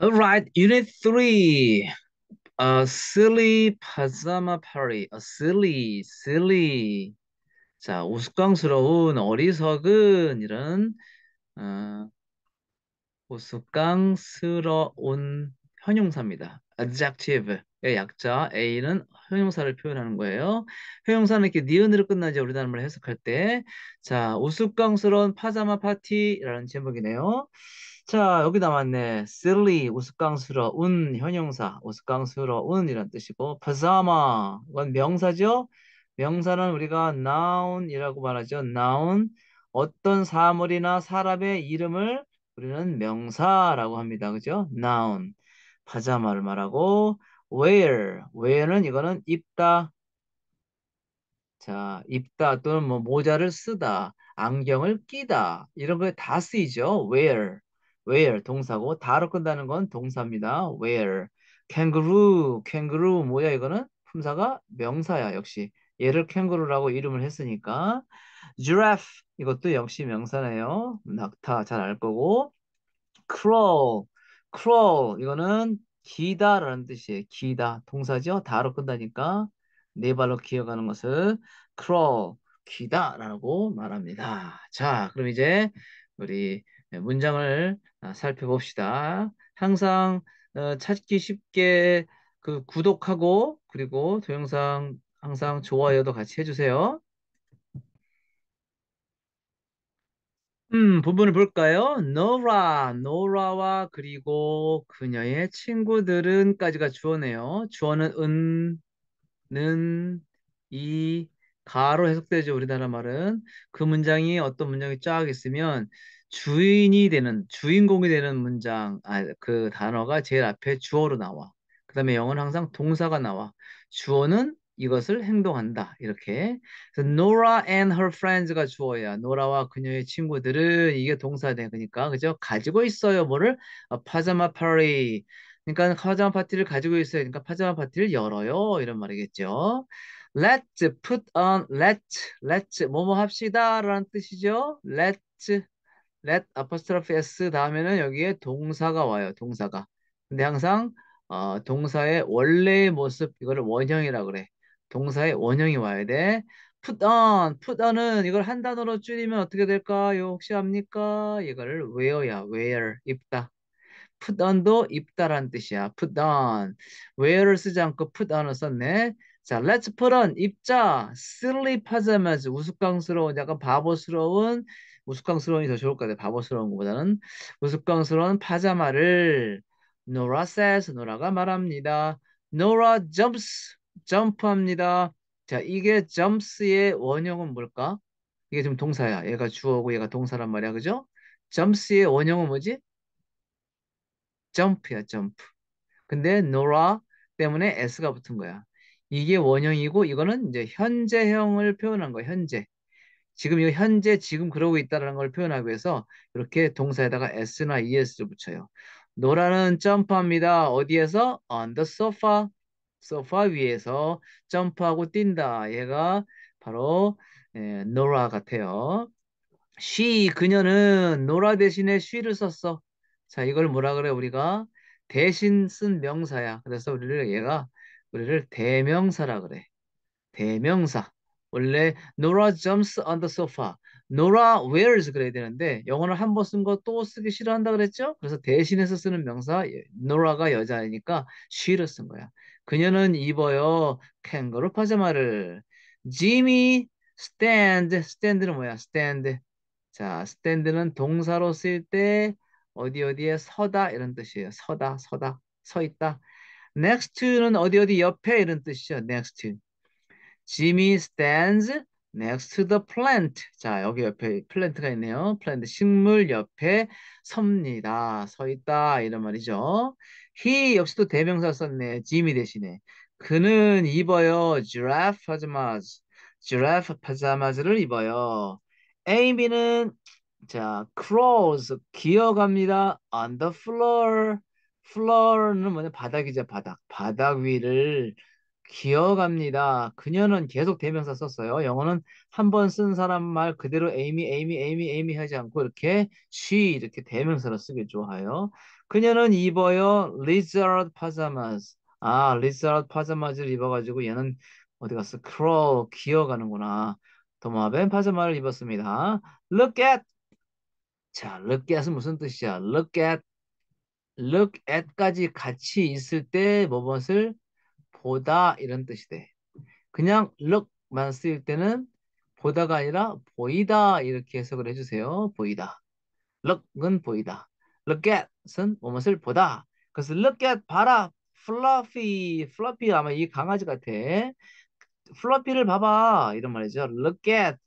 All right, Unit 3. A silly pajama party. A silly, silly. 자, 우스꽝스러운, 어리석은 이런 어, 우스꽝스러운 형용사입니다. adjective. 약자 A는 형용사를 표현하는 거예요. 형용사는 이렇게 니은으로 끝나죠. 우리 단어를 해석할 때. 자, 우스꽝스러운 파자마 파티라는 제목이네요. 자, 여기 남았네. silly, 우스꽝스러운 현용사, 우스꽝스러운이란 뜻이고 파자마, 이건 명사죠. 명사는 우리가 noun이라고 말하죠. noun, 어떤 사물이나 사람의 이름을 우리는 명사라고 합니다. 그죠? noun, 파자마를 말하고 where, where는 이거는 입다. 자, 입다 또는 뭐 모자를 쓰다, 안경을 끼다 이런 거에 다 쓰이죠. where, where 동사고 다로 끝나는 건 동사입니다. where, kangaroo, kangaroo 뭐야 이거는 품사가 명사야 역시 얘를 캥거루라고 이름을 했으니까 giraffe 이것도 역시 명사네요. 낙타 잘 알 거고 crawl, crawl 이거는 기다라는 뜻이에요. 기다 동사죠. 다로 끝나니까 네 발로 기어가는 것을 crawl 기다라고 말합니다. 자, 그럼 이제 우리 문장을 아, 살펴봅시다. 항상 어, 찾기 쉽게 그 구독하고 그리고 동영상 항상 좋아요도 같이 해주세요. 음, 부분을 볼까요? Nora, 와 그리고 그녀의 친구들은까지가 주어네요. 주어는 은, 는, 이, 가로 해석되죠. 우리나라 말은. 그 문장이 어떤 문장이 쫙 있으면 주인이 되는, 주인공이 되는 문장, 아, 그 단어가 제일 앞에 주어로 나와. 그 다음에 영어는 항상 동사가 나와. 주어는 이것을 행동한다. 이렇게. 그래서 Nora and her friends가 주어야. 노라와 그녀의 친구들은 이게 동사 되니까 그러니까 그죠? 가지고 있어요. 뭐를? 아, 파자마 파리. 그러니까 파자마 파티를 가지고 있어요. 그러니까 파자마 파티를 열어요. 이런 말이겠죠. Let's put on let's let's 뭐뭐 합시다라는 뜻이죠. Let's let apostrophe s 다음에는 여기에 동사가 와요. 동사가. 근데 항상 어, 동사의 원래의 모습 이거를 원형이라 그래. 동사의 원형이 와야 돼. put on, put on은 이걸 한 단어로 줄이면 어떻게 될까요? 혹시 압니까? 이거를 w h e r 야 w h e r 입다. put on도 입다란 뜻이야. put on. w h e r e 쓰지 않고 put on을 썼네. 자, let's put on, 입자. silly pajamas, 우스꽝스러운, 약간 바보스러운, 우스꽝스러운이 더 좋을 것 같아. 바보스러운 것보다는. 우스꽝스러운 파자마를 Nora says, 노라가 말합니다. Nora jumps 점프합니다. 자, 이게 점 u 의 원형은 뭘까? 이게 지금 동사야. 얘가 주어고 얘가 동사란 말이야. 그죠? 점 u 의 원형은 뭐지? 점프야, 점프. 근데 노라 때문에 s가 붙은 거야. 이게 원형이고 이거는 이제 현재형을 표현한 거야. 현재. 지금 이 현재 지금 그러고 있다라는 걸 표현하기 위해서 이렇게 동사에다가 s나 es를 붙여요. 노라는 점프합니다. 어디에서? on the sofa. 소파 위에서 점프하고 뛴다. 얘가 바로 에, 예, 노라 같아요. she 그녀는 노라 대신에 she를 썼어. 자 이걸 뭐라 그래 우리가 대신 쓴 명사야. 그래서 우리를 얘가 우리를 대명사라 그래. 대명사. 원래 노라 r a jumps on the sofa. n o wears 그래야 되는데 영어를 한 번 쓴 거 또 쓰기 싫어한다 그랬죠? 그래서 대신해서 쓰는 명사 예, 노라가 여자이니까 she를 쓴 거야. 그녀는 입어요. 캥거루 파자마를. 지미 스탠드. 스탠드는 뭐야? 스탠드. 자, 스탠드는 동사로 쓸 때 어디 어디에 서다 이런 뜻이에요. 서다, 서다, 서 있다. next to는 어디 어디 옆에 이런 뜻이죠. next to. Jimmy stands next to the plant. 자, 여기 옆에 플랜트가 있네요. 플랜트 식물 옆에 섭니다. 서 있다 이런 말이죠. he 역시도 대명사 썼네. 짐이 대신에. 그는 입어요. giraffe pajamas. giraffe pajamas를 입어요. Amy는 자, crawls 기어갑니다. on the floor. floor는 뭐냐? 바닥이죠, 바닥. 바닥 위를 기어갑니다. 그녀는 계속 대명사 썼어요. 영어는 한 번 쓴 사람 말 그대로 에이미, 에이미, 에이미, 에이미 하지 않고 이렇게 she 이렇게 대명사로 쓰기 좋아요. 그녀는 입어요. lizard pajamas. 아, lizard pajamas를 입어가지고 얘는 어디 갔어? crawl, 기어가는구나. 도마뱀 파자마를 입었습니다. look at. 자, look at은 무슨 뜻이야? look at. look at까지 같이 있을 때 무엇을 보다 이런 뜻이 돼. 그냥 look만 쓰일 때는 보다가 아니라 보이다 이렇게 해석을 해주세요. 보이다. look은 보이다. look at은 무엇을 보다. 그래서 look at 봐라. fluffy. fluffy 아마 이 강아지 같아. fluffy를 봐봐. 이런 말이죠. look at.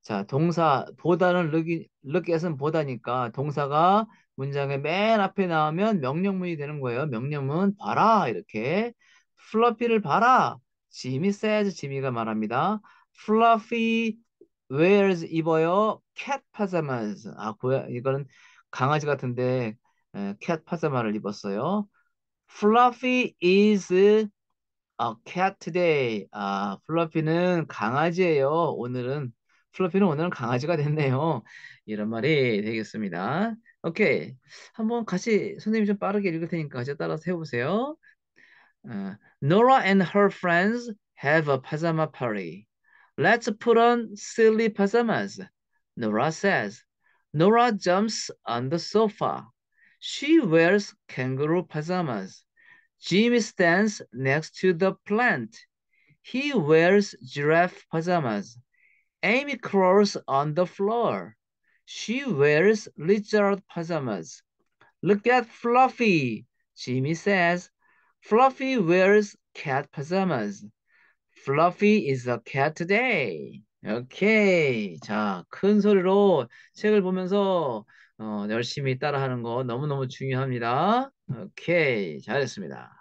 자, 동사 보다는 look, look at은 보다니까 동사가 문장의 맨 앞에 나오면 명령문이 되는 거예요. 명령문 봐라 이렇게 플러피를 봐라. 지미 says 지미가 말합니다. 플 l 피웨 f 즈 입어요. 캣파자마 a 아, 고야 이거는 강아지 같은데 에, c 파자마를 입었어요. 플 l 피 이즈 y is a cat today. 아, 플러피는 강아지예요. 오늘은 플러피는 오늘은 강아지가 됐네요. 이런 말이 되겠습니다. 오케이. 한번 같이 선생님좀 빠르게 읽을 테니까 같이 따라서 해보세요. Uh, Nora and her friends have a pajama party. Let's put on silly pajamas, Nora says. Nora jumps on the sofa. She wears kangaroo pajamas. Jimmy stands next to the plant. He wears giraffe pajamas. Amy crawls on the floor. She wears lizard pajamas. Look at Fluffy, Jimmy says. Fluffy wears cat pajamas. Fluffy is a cat today. 오케이. 자, 큰 소리로 책을 보면서 어, 열심히 따라하는 거 너무너무 중요합니다. 오케이. 잘했습니다.